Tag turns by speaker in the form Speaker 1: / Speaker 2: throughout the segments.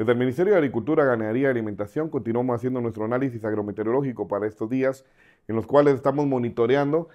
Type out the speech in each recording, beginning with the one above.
Speaker 1: Desde el Ministerio de Agricultura, Ganadería y Alimentación continuamos haciendo nuestro análisis agrometeorológico para estos días, en los cuales estamos monitoreando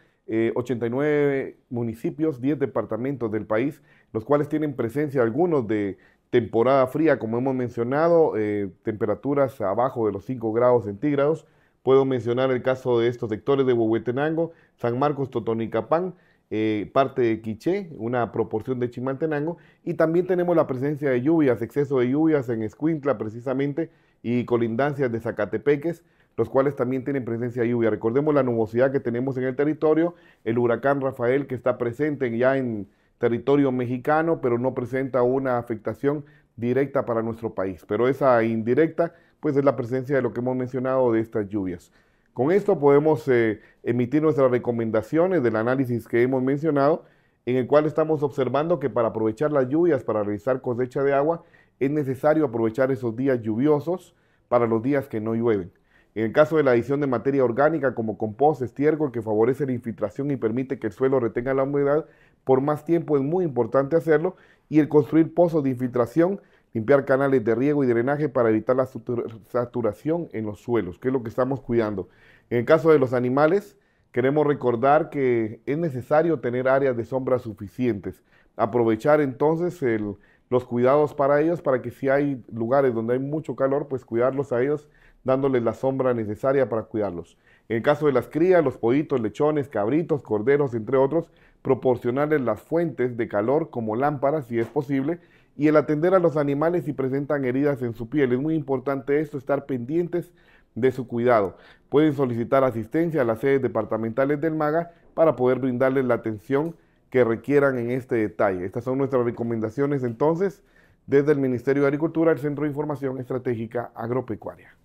Speaker 1: 89 eh, municipios, 10 departamentos del país, los cuales tienen presencia algunos de temporada fría, como hemos mencionado, eh, temperaturas abajo de los 5 grados centígrados. Puedo mencionar el caso de estos sectores de Huehuetenango, San Marcos, Totonicapán, eh, parte de Quiché, una proporción de Chimaltenango, y también tenemos la presencia de lluvias, exceso de lluvias en Escuintla precisamente y colindancias de Zacatepeques, los cuales también tienen presencia de lluvia. Recordemos la nubosidad que tenemos en el territorio, el huracán Rafael que está presente ya en territorio mexicano, pero no presenta una afectación directa para nuestro país, pero esa indirecta pues es la presencia de lo que hemos mencionado de estas lluvias. Con esto podemos eh, emitir nuestras recomendaciones del análisis que hemos mencionado, en el cual estamos observando que para aprovechar las lluvias, para realizar cosecha de agua, es necesario aprovechar esos días lluviosos para los días que no llueven. En el caso de la adición de materia orgánica como compost, estiércol, que favorece la infiltración y permite que el suelo retenga la humedad, por más tiempo es muy importante hacerlo y el construir pozos de infiltración, limpiar canales de riego y drenaje para evitar la saturación en los suelos, que es lo que estamos cuidando. En el caso de los animales, queremos recordar que es necesario tener áreas de sombra suficientes. Aprovechar entonces los cuidados para ellos, para que si hay lugares donde hay mucho calor, pues cuidarlos a ellos, dándoles la sombra necesaria para cuidarlos. En el caso de las crías, los poditos, lechones, cabritos, corderos, entre otros, proporcionarles las fuentes de calor como lámparas, si es posible, y el atender a los animales si presentan heridas en su piel. Es muy importante esto, estar pendientes de su cuidado. Pueden solicitar asistencia a las sedes departamentales del MAGA para poder brindarles la atención que requieran en este detalle. Estas son nuestras recomendaciones entonces desde el Ministerio de Agricultura, el Centro de Información Estratégica Agropecuaria.